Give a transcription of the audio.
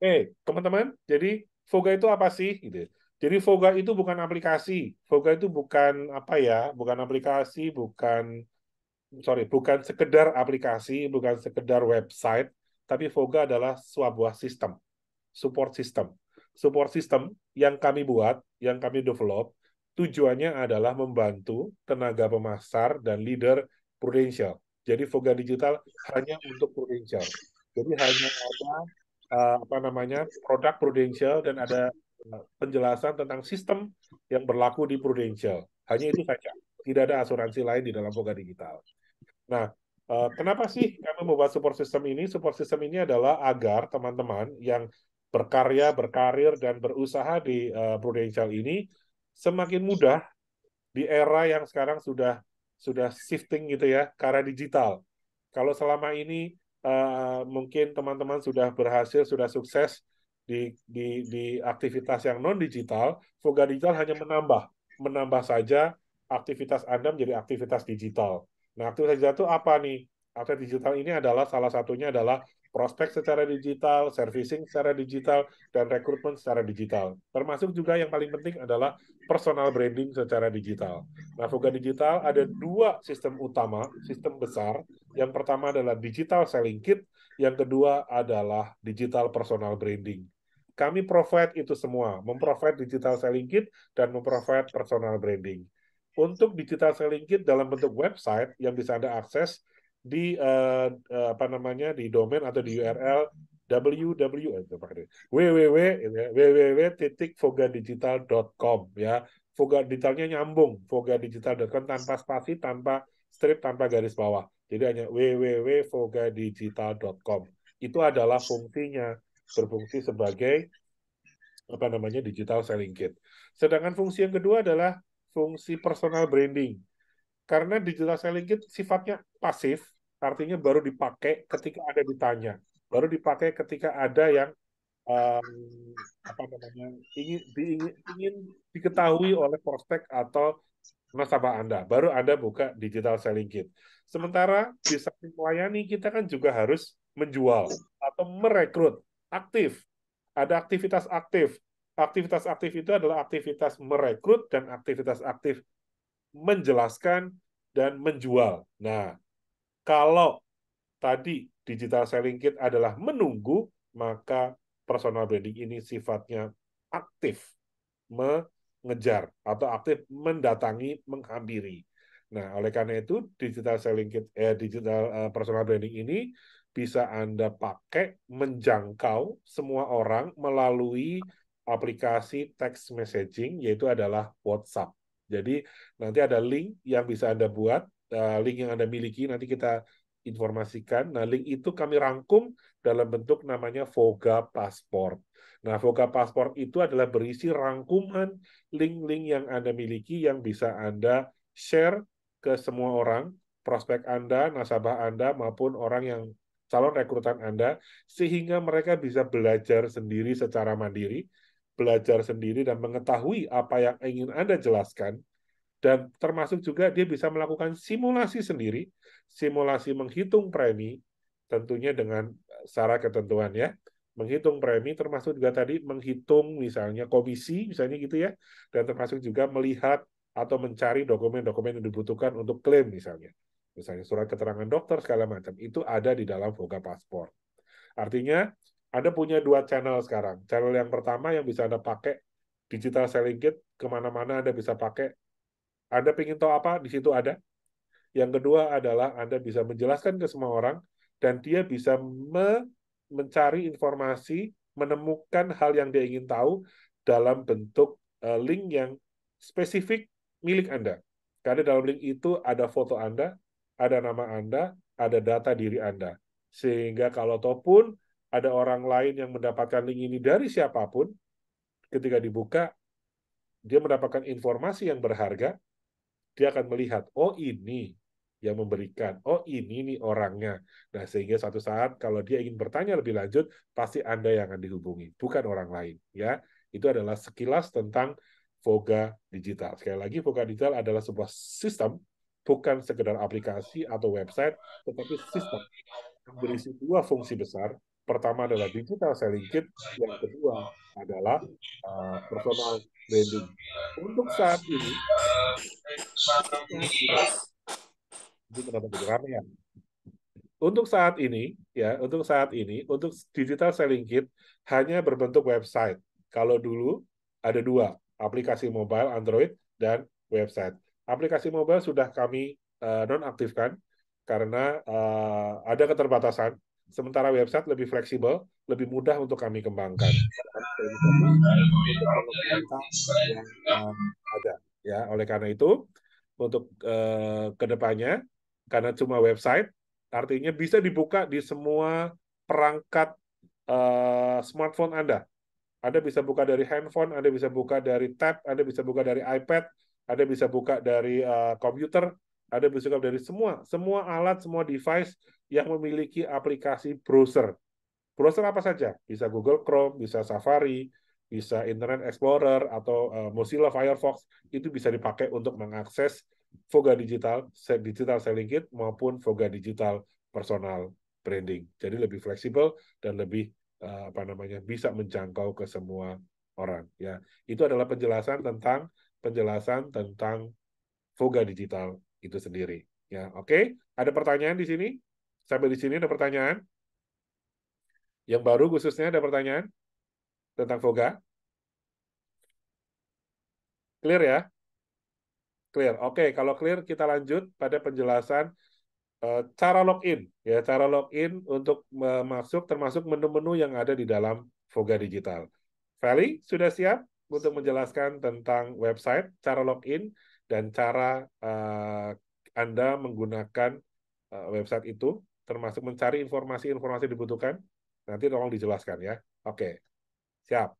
eh teman-teman, jadi Voga itu apa sih? Gitu. Ya. Jadi Voga itu bukan aplikasi, Voga itu bukan apa ya, bukan aplikasi, bukan sorry, bukan sekedar aplikasi, bukan sekedar website, tapi Voga adalah sebuah sistem, support system. Support system yang kami buat, yang kami develop, tujuannya adalah membantu tenaga pemasar dan leader Prudential. Jadi Voga Digital hanya untuk Prudential. Jadi hanya ada uh, apa namanya produk prudensial dan ada eh, penjelasan tentang sistem yang berlaku di prudensial. Hanya itu saja. Tidak ada asuransi lain di dalam boga Digital. Nah, eh, kenapa sih kami membuat support system ini? Support system ini adalah agar teman-teman yang berkarya, berkarir, dan berusaha di uh, Prudential ini semakin mudah di era yang sekarang sudah sudah shifting gitu ya ke arah digital. Kalau selama ini uh, mungkin teman-teman sudah berhasil, sudah sukses di, di, di aktivitas yang non digital, Voga Digital hanya menambah, menambah saja aktivitas Anda menjadi aktivitas digital. Nah, aktivitas digital itu apa nih? Aktivitas digital ini adalah salah satunya adalah prospek secara digital, servicing secara digital, dan rekrutmen secara digital. Termasuk juga yang paling penting adalah personal branding secara digital. Nah, Fuga Digital ada dua sistem utama, sistem besar. Yang pertama adalah digital selling kit, yang kedua adalah digital personal branding. Kami provide itu semua, memprovide digital selling kit dan memprovide personal branding. Untuk digital selling kit dalam bentuk website yang bisa Anda akses, di uh, uh, apa namanya di domain atau di URL www www www titik fogadigital.com ya foga digitalnya nyambung foga tanpa spasi tanpa strip tanpa garis bawah jadi hanya www.fogadigital.com itu adalah fungsinya berfungsi sebagai apa namanya digital selling kit. Sedangkan fungsi yang kedua adalah fungsi personal branding. Karena digital selling kit sifatnya pasif, artinya baru dipakai ketika ada ditanya, baru dipakai ketika ada yang um, apa namanya ingin, diingin, ingin diketahui oleh prospek atau nasabah Anda, baru Anda buka digital selling kit. Sementara di samping melayani kita kan juga harus menjual atau merekrut aktif. Ada aktivitas aktif. Aktivitas aktif itu adalah aktivitas merekrut dan aktivitas aktif menjelaskan dan menjual. Nah, kalau tadi digital selling kit adalah menunggu, maka personal branding ini sifatnya aktif mengejar atau aktif mendatangi, menghampiri. Nah, oleh karena itu digital selling kit eh digital eh, personal branding ini bisa Anda pakai menjangkau semua orang melalui aplikasi text messaging yaitu adalah WhatsApp. Jadi nanti ada link yang bisa Anda buat Eh, link yang Anda miliki nanti kita informasikan. Nah, link itu kami rangkum dalam bentuk namanya Voga Passport. Nah, Voga Passport itu adalah berisi rangkuman link-link yang Anda miliki yang bisa Anda share ke semua orang, prospek Anda, nasabah Anda maupun orang yang calon rekrutan Anda sehingga mereka bisa belajar sendiri secara mandiri, belajar sendiri dan mengetahui apa yang ingin Anda jelaskan dan termasuk juga dia bisa melakukan simulasi sendiri, simulasi menghitung premi, tentunya dengan eh, syarat ketentuan ya, menghitung premi, termasuk juga tadi menghitung misalnya komisi, misalnya gitu ya, dan termasuk juga melihat atau mencari dokumen-dokumen yang dibutuhkan untuk klaim misalnya, misalnya surat keterangan dokter segala macam itu ada di dalam Voga Paspor. Artinya Anda punya dua channel sekarang. Channel yang pertama yang bisa Anda pakai digital selling kit kemana-mana Anda bisa pakai anda ingin tahu apa, di situ ada. Yang kedua adalah Anda bisa menjelaskan ke semua orang, dan dia bisa me mencari informasi, menemukan hal yang dia ingin tahu dalam bentuk uh, link yang spesifik milik Anda. Karena dalam link itu ada foto Anda, ada nama Anda, ada data diri Anda. Sehingga kalau ataupun ada orang lain yang mendapatkan link ini dari siapapun, ketika dibuka, dia mendapatkan informasi yang berharga, dia akan melihat oh ini yang memberikan oh ini nih orangnya nah sehingga suatu saat kalau dia ingin bertanya lebih lanjut pasti anda yang akan dihubungi bukan orang lain ya itu adalah sekilas tentang Voga Digital. Sekali lagi, Voga Digital adalah sebuah sistem, bukan sekedar aplikasi atau website, tetapi sistem yang berisi dua fungsi besar. Pertama adalah digital selling kit, yang kedua adalah uh, personal branding. Untuk saat ini, Ya? Untuk saat ini, ya, untuk saat ini, untuk digital selling kit hanya berbentuk website. Kalau dulu ada dua, aplikasi mobile Android dan website. Aplikasi mobile sudah kami uh, nonaktifkan karena uh, ada keterbatasan. Sementara website lebih fleksibel, lebih mudah untuk kami kembangkan. Ada, ya. Oleh karena itu, untuk uh, kedepannya karena cuma website artinya bisa dibuka di semua perangkat uh, smartphone Anda. Anda bisa buka dari handphone, Anda bisa buka dari tab, Anda bisa buka dari iPad, Anda bisa buka dari uh, komputer, Anda bisa buka dari semua, semua alat, semua device yang memiliki aplikasi browser. Browser apa saja? Bisa Google Chrome, bisa Safari, bisa Internet Explorer atau uh, Mozilla Firefox itu bisa dipakai untuk mengakses Voga Digital, Digital Selling Kit maupun Voga Digital Personal Branding. Jadi lebih fleksibel dan lebih uh, apa namanya bisa menjangkau ke semua orang. Ya, itu adalah penjelasan tentang penjelasan tentang Voga Digital itu sendiri. Ya, oke. Okay? Ada pertanyaan di sini? Sampai di sini ada pertanyaan? Yang baru khususnya ada pertanyaan? tentang Voga? Clear ya? Clear. Oke, kalau clear kita lanjut pada penjelasan uh, cara login ya, cara login untuk masuk termasuk menu-menu yang ada di dalam Voga Digital. Feli, sudah siap untuk menjelaskan tentang website, cara login dan cara uh, Anda menggunakan uh, website itu termasuk mencari informasi-informasi dibutuhkan? Nanti tolong dijelaskan ya. Oke. Ciao